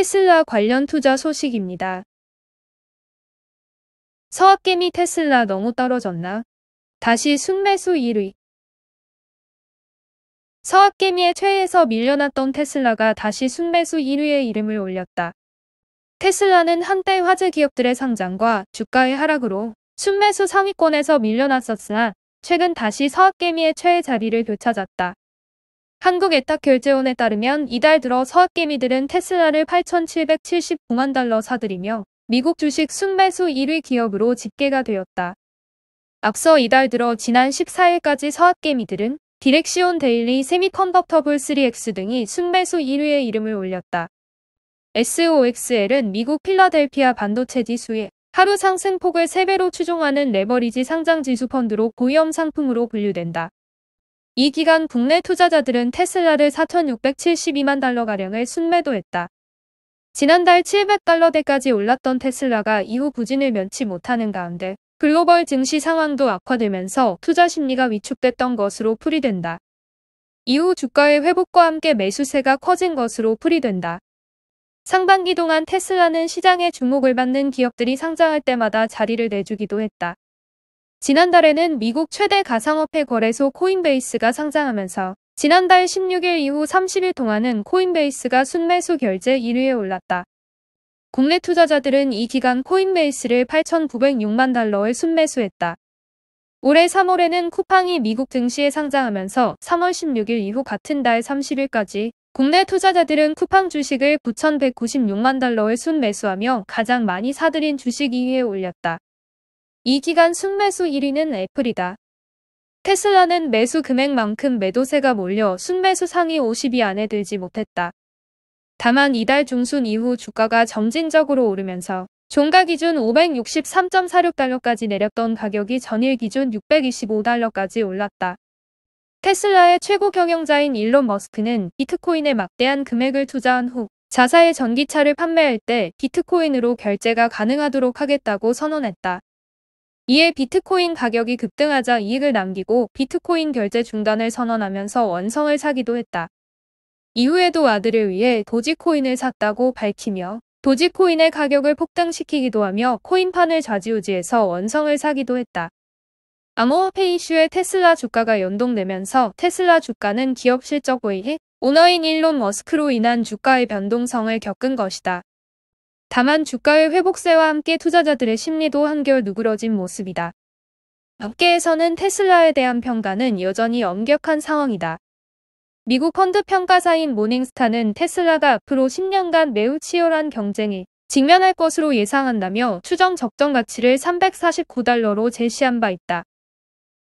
테슬라 관련 투자 소식입니다. 서학개미 테슬라 너무 떨어졌나? 다시 순매수 1위. 서학개미의 최에서 밀려났던 테슬라가 다시 순매수 1위의 이름을 올렸다. 테슬라는 한때 화재 기업들의 상장과 주가의 하락으로 순매수 상위권에서 밀려났었으나 최근 다시 서학개미의 최의 자리를 되찾았다. 한국에탁결제원에 따르면 이달 들어 서학개미들은 테슬라를 8,770공만 달러 사들이며 미국 주식 순매수 1위 기업으로 집계가 되었다. 앞서 이달 들어 지난 14일까지 서학개미들은 디렉시온 데일리 세미컨덕터블 3X 등이 순매수 1위의 이름을 올렸다. SOXL은 미국 필라델피아 반도체 지수의 하루 상승폭을 3배로 추종하는 레버리지 상장 지수 펀드로 고위험 상품으로 분류된다. 이 기간 국내 투자자들은 테슬라를 4,672만 달러가량을 순매도했다. 지난달 700달러대까지 올랐던 테슬라가 이후 부진을 면치 못하는 가운데 글로벌 증시 상황도 악화되면서 투자 심리가 위축됐던 것으로 풀이된다. 이후 주가의 회복과 함께 매수세가 커진 것으로 풀이된다. 상반기 동안 테슬라는 시장의 주목을 받는 기업들이 상장할 때마다 자리를 내주기도 했다. 지난달에는 미국 최대 가상화폐 거래소 코인베이스가 상장하면서 지난달 16일 이후 30일 동안은 코인베이스가 순매수 결제 1위에 올랐다. 국내 투자자들은 이 기간 코인베이스를 8,906만 달러에 순매수했다. 올해 3월에는 쿠팡이 미국 등시에 상장하면서 3월 16일 이후 같은 달 30일까지 국내 투자자들은 쿠팡 주식을 9,196만 달러에 순매수하며 가장 많이 사들인 주식 2위에 올렸다. 이 기간 순매수 1위는 애플이다. 테슬라는 매수 금액만큼 매도세가 몰려 순매수 상위 50위 안에 들지 못했다. 다만 이달 중순 이후 주가가 점진적으로 오르면서 종가 기준 563.46달러까지 내렸던 가격이 전일 기준 625달러까지 올랐다. 테슬라의 최고 경영자인 일론 머스크는 비트코인에 막대한 금액을 투자한 후 자사의 전기차를 판매할 때 비트코인으로 결제가 가능하도록 하겠다고 선언했다. 이에 비트코인 가격이 급등하자 이익을 남기고 비트코인 결제 중단을 선언하면서 원성을 사기도 했다. 이후에도 아들을 위해 도지코인을 샀다고 밝히며 도지코인의 가격을 폭등시키기도 하며 코인판을 좌지우지해서 원성을 사기도 했다. 암호화폐 이슈에 테슬라 주가가 연동되면서 테슬라 주가는 기업 실적 외에 오너인 일론 머스크로 인한 주가의 변동성을 겪은 것이다. 다만 주가의 회복세와 함께 투자자들의 심리도 한결 누그러진 모습이다. 업계에서는 테슬라에 대한 평가는 여전히 엄격한 상황이다. 미국 펀드 평가사인 모닝스타는 테슬라가 앞으로 10년간 매우 치열한 경쟁에 직면할 것으로 예상한다며 추정 적정 가치를 349달러로 제시한 바 있다.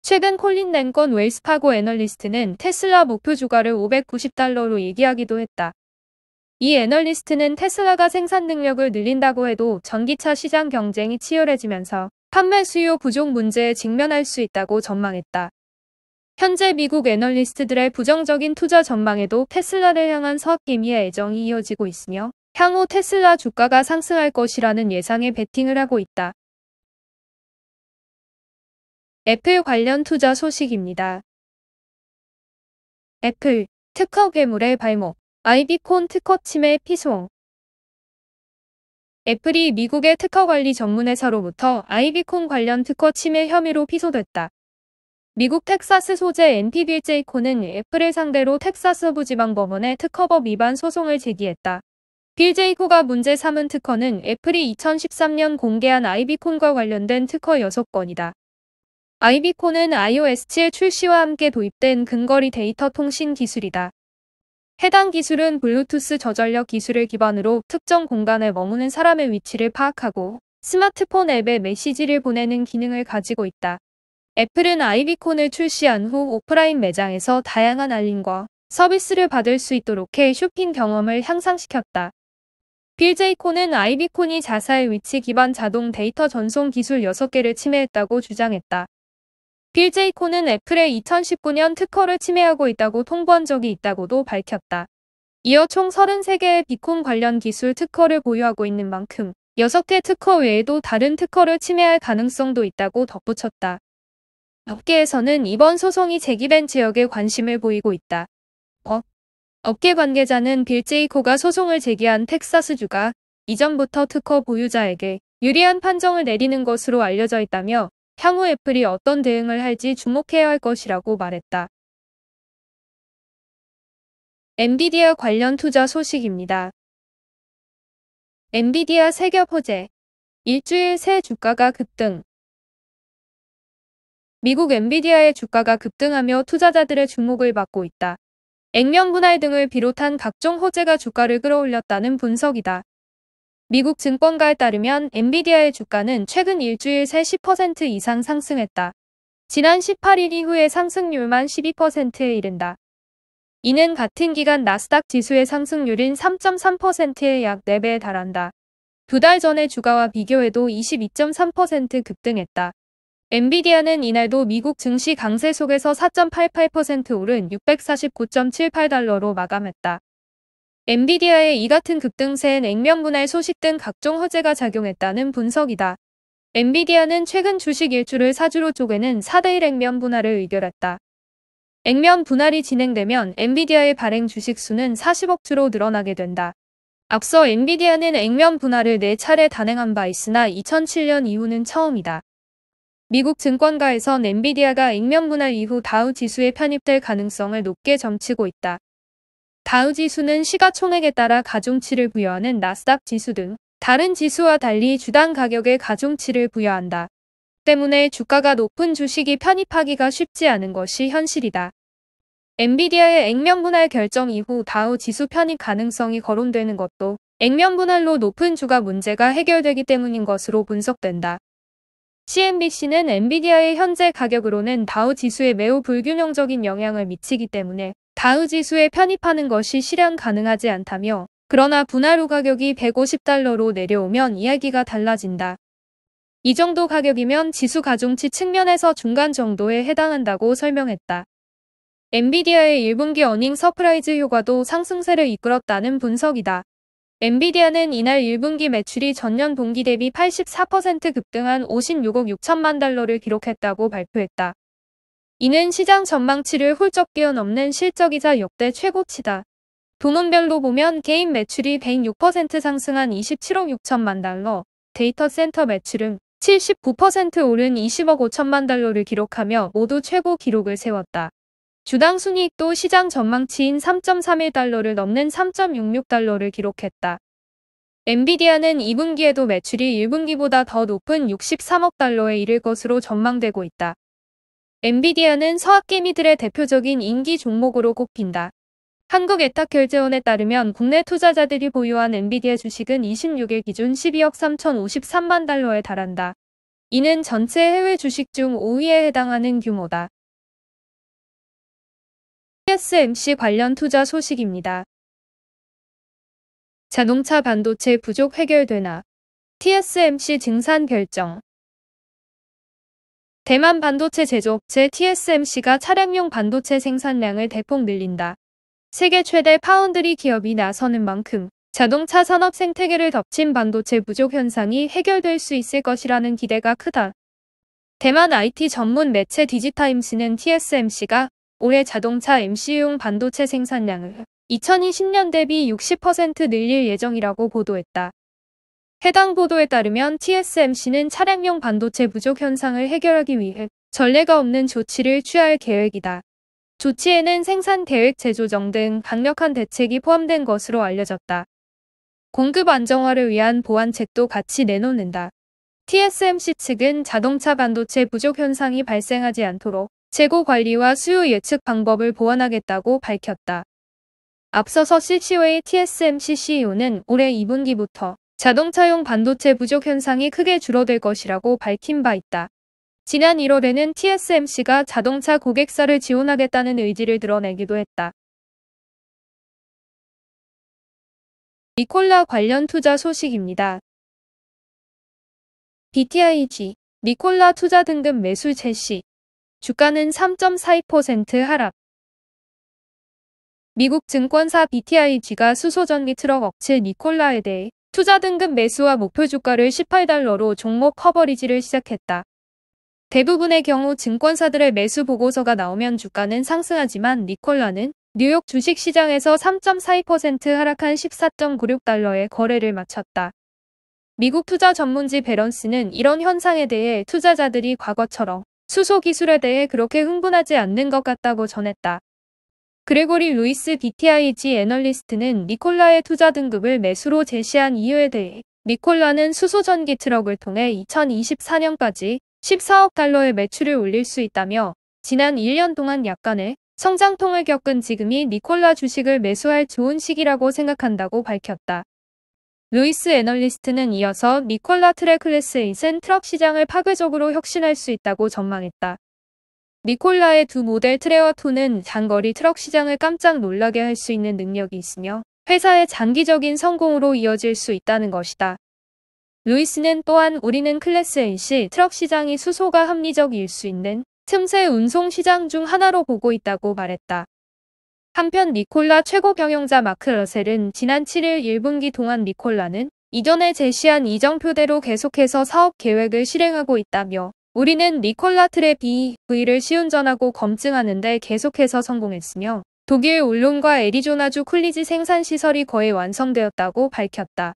최근 콜린 랭건 웰스파고 애널리스트는 테슬라 목표 주가를 590달러로 얘기하기도 했다. 이 애널리스트는 테슬라가 생산 능력을 늘린다고 해도 전기차 시장 경쟁이 치열해지면서 판매 수요 부족 문제에 직면할 수 있다고 전망했다. 현재 미국 애널리스트들의 부정적인 투자 전망에도 테슬라를 향한 서학기미의 애정이 이어지고 있으며 향후 테슬라 주가가 상승할 것이라는 예상에 베팅을 하고 있다. 애플 관련 투자 소식입니다. 애플, 특허 괴물의 발목 아이비콘 특허 침해 피송 애플이 미국의 특허관리 전문회사로부터 아이비콘 관련 특허 침해 혐의로 피소됐다. 미국 텍사스 소재 NPBJ코는 애플을 상대로 텍사스 부지방법원에 특허법 위반 소송을 제기했다. 빌제이코가 문제 삼은 특허는 애플이 2013년 공개한 아이비콘과 관련된 특허 6건이다. 아이비콘은 iOS 7 출시와 함께 도입된 근거리 데이터 통신 기술이다. 해당 기술은 블루투스 저전력 기술을 기반으로 특정 공간에 머무는 사람의 위치를 파악하고 스마트폰 앱에 메시지를 보내는 기능을 가지고 있다. 애플은 아이비콘을 출시한 후 오프라인 매장에서 다양한 알림과 서비스를 받을 수 있도록 해 쇼핑 경험을 향상시켰다. 빌 제이콘은 아이비콘이 자사의 위치 기반 자동 데이터 전송 기술 6개를 침해했다고 주장했다. 빌 제이코는 애플의 2019년 특허를 침해하고 있다고 통보한 적이 있다고도 밝혔다. 이어 총 33개의 비콘 관련 기술 특허를 보유하고 있는 만큼 6개 특허 외에도 다른 특허를 침해할 가능성도 있다고 덧붙였다. 업계에서는 이번 소송이 제기된 지역에 관심을 보이고 있다. 업. 어? 업계 관계자는 빌 제이코가 소송을 제기한 텍사스주가 이전부터 특허 보유자에게 유리한 판정을 내리는 것으로 알려져 있다며 향후 애플이 어떤 대응을 할지 주목해야 할 것이라고 말했다. 엔비디아 관련 투자 소식입니다. 엔비디아 세 겹 호재 일주일 새 주가가 급등 미국 엔비디아의 주가가 급등하며 투자자들의 주목을 받고 있다. 액면 분할 등을 비롯한 각종 호재가 주가를 끌어올렸다는 분석이다. 미국 증권가에 따르면 엔비디아의 주가는 최근 일주일 새 10% 이상 상승했다. 지난 18일 이후에 상승률만 12%에 이른다. 이는 같은 기간 나스닥 지수의 상승률인 3.3%의 약 4배에 달한다. 두 달 전의 주가와 비교해도 22.3% 급등했다. 엔비디아는 이날도 미국 증시 강세 속에서 4.88% 오른 649.78달러로 마감했다. 엔비디아의 이 같은 급등세엔 액면 분할 소식 등 각종 허재가 작용했다는 분석이다. 엔비디아는 최근 주식 일출을사주로 쪼개는 4대1 액면 분할을 의결했다. 액면 분할이 진행되면 엔비디아의 발행 주식 수는 40억 주로 늘어나게 된다. 앞서 엔비디아는 액면 분할을 4차례 단행한 바 있으나 2007년 이후는 처음이다. 미국 증권가에선 엔비디아가 액면 분할 이후 다우 지수에 편입될 가능성을 높게 점치고 있다. 다우 지수는 시가총액에 따라 가중치를 부여하는 나스닥 지수 등 다른 지수와 달리 주당 가격에 가중치를 부여한다. 때문에 주가가 높은 주식이 편입하기가 쉽지 않은 것이 현실이다. 엔비디아의 액면 분할 결정 이후 다우 지수 편입 가능성이 거론되는 것도 액면 분할로 높은 주가 문제가 해결되기 때문인 것으로 분석된다. CNBC는 엔비디아의 현재 가격으로는 다우 지수에 매우 불균형적인 영향을 미치기 때문에 다우지수에 편입하는 것이 실현 가능하지 않다며 그러나 분할우 가격이 150달러로 내려오면 이야기가 달라진다. 이 정도 가격이면 지수 가중치 측면에서 중간 정도에 해당한다고 설명했다. 엔비디아의 1분기 어닝 서프라이즈 효과도 상승세를 이끌었다는 분석이다. 엔비디아는 이날 1분기 매출이 전년 동기 대비 84% 급등한 56억 6천만 달러를 기록했다고 발표했다. 이는 시장 전망치를 훌쩍 뛰어넘는 실적이자 역대 최고치다. 부문별로 보면 개인 매출이 106% 상승한 27억 6천만 달러, 데이터 센터 매출은 79% 오른 20억 5천만 달러를 기록하며 모두 최고 기록을 세웠다. 주당 순이익도 시장 전망치인 3.31달러를 넘는 3.66달러를 기록했다. 엔비디아는 2분기에도 매출이 1분기보다 더 높은 63억 달러에 이를 것으로 전망되고 있다. 엔비디아는 서학 개미들의 대표적인 인기 종목으로 꼽힌다. 한국에탁결제원에 따르면 국내 투자자들이 보유한 엔비디아 주식은 26일 기준 12억 3,053만 달러에 달한다. 이는 전체 해외 주식 중 5위에 해당하는 규모다. TSMC 관련 투자 소식입니다. 자동차 반도체 부족 해결되나 TSMC 증산 결정 대만 반도체 제조업체 TSMC가 차량용 반도체 생산량을 대폭 늘린다. 세계 최대 파운드리 기업이 나서는 만큼 자동차 산업 생태계를 덮친 반도체 부족 현상이 해결될 수 있을 것이라는 기대가 크다. 대만 IT 전문 매체 디지타임스는 TSMC가 올해 자동차 MCU용 반도체 생산량을 2020년 대비 60% 늘릴 예정이라고 보도했다. 해당 보도에 따르면 TSMC는 차량용 반도체 부족 현상을 해결하기 위해 전례가 없는 조치를 취할 계획이다. 조치에는 생산 계획 재조정 등 강력한 대책이 포함된 것으로 알려졌다. 공급 안정화를 위한 보완책도 같이 내놓는다. TSMC 측은 자동차 반도체 부족 현상이 발생하지 않도록 재고 관리와 수요 예측 방법을 보완하겠다고 밝혔다. 앞서서 CCO의 TSMC CEO는 올해 2분기부터 자동차용 반도체 부족 현상이 크게 줄어들 것이라고 밝힌 바 있다. 지난 1월에는 TSMC가 자동차 고객사를 지원하겠다는 의지를 드러내기도 했다. 니콜라 관련 투자 소식입니다. BTIG, 니콜라 투자 등급 매수 제시. 주가는 3.42% 하락. 미국 증권사 BTIG가 수소전기 트럭 업체 니콜라에 대해 투자 등급 매수와 목표 주가를 18달러로 종목 커버리지를 시작했다. 대부분의 경우 증권사들의 매수 보고서가 나오면 주가는 상승하지만 니콜라는 뉴욕 주식시장에서 3.42% 하락한 1 4 9 6달러에 거래를 마쳤다. 미국 투자 전문지 베런스는 이런 현상에 대해 투자자들이 과거처럼 수소 기술에 대해 그렇게 흥분하지 않는 것 같다고 전했다. 그레고리 루이스 b t i g 애널리스트는 니콜라의 투자 등급을 매수로 제시한 이유에 대해 니콜라는 수소전기 트럭을 통해 2024년까지 14억 달러의 매출을 올릴 수 있다며 지난 1년 동안 약간의 성장통을 겪은 지금이 니콜라 주식을 매수할 좋은 시기라고 생각한다고 밝혔다. 루이스 애널리스트는 이어서 니콜라 트레클래스 8은 트럭 시장을 파괴적으로 혁신할 수 있다고 전망했다. 니콜라의 두 모델 트레어토는 장거리 트럭 시장을 깜짝 놀라게 할 수 있는 능력이 있으며 회사의 장기적인 성공으로 이어질 수 있다는 것이다. 루이스는 또한 우리는 클래스 NC 트럭 시장이 수소가 합리적일 수 있는 틈새 운송 시장 중 하나로 보고 있다고 말했다. 한편 니콜라 최고 경영자 마크 러셀은 지난 7일 1분기 동안 니콜라는 이전에 제시한 이정표대로 계속해서 사업 계획을 실행하고 있다며 우리는 니콜라 트레비 V를 시운전하고 검증하는데 계속해서 성공했으며 독일 울론과 애리조나주 쿨리지 생산시설이 거의 완성되었다고 밝혔다.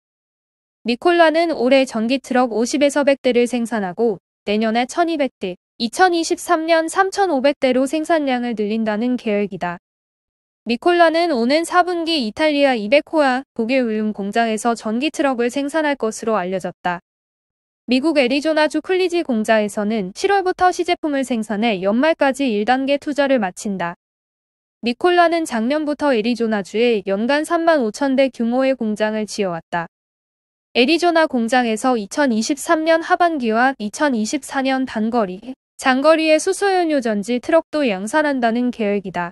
니콜라는 올해 전기 트럭 50에서 100대를 생산하고 내년에 1200대, 2023년 3500대로 생산량을 늘린다는 계획이다. 니콜라는 오는 4분기 이탈리아 이베코아 독일 울룸 공장에서 전기 트럭을 생산할 것으로 알려졌다. 미국 애리조나주 클리지 공장에서는 7월부터 시제품을 생산해 연말까지 1단계 투자를 마친다. 니콜라는 작년부터 애리조나주에 연간 3만 5천 대 규모의 공장을 지어왔다. 애리조나 공장에서 2023년 하반기와 2024년 단거리, 장거리의 수소연료전지 트럭도 양산한다는 계획이다.